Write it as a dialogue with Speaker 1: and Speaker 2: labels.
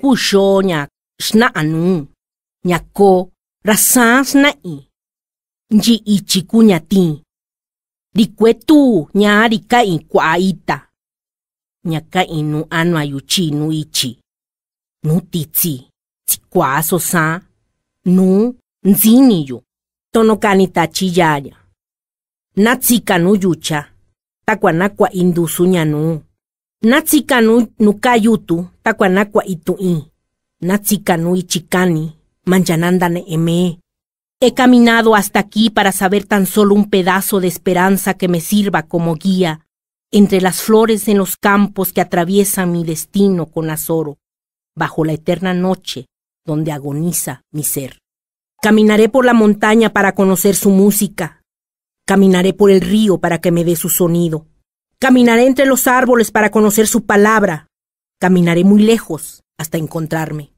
Speaker 1: kusho nya ña anu, nya ko na i. Nji ichi kunya ti. tiin ri kuetu ña ri ka'in ku'a ita ña ka'in nu anu ayuchi nu ichi nu titsi tsikuaso sa, nu Tono kanita chi yaya na tsika nu yucha takua na indusu nya nu Natsikanui nukayutu, takuanakua itui. Natsikanui chicani, manjananda me. He caminado hasta aquí para saber tan solo un pedazo de esperanza que me sirva como guía entre las flores en los campos que atraviesan mi destino con azoro, bajo la eterna noche donde agoniza mi ser. Caminaré por la montaña para conocer su música. Caminaré por el río para que me dé su sonido. Caminaré entre los árboles para conocer su palabra.
Speaker 2: Caminaré muy lejos hasta encontrarme.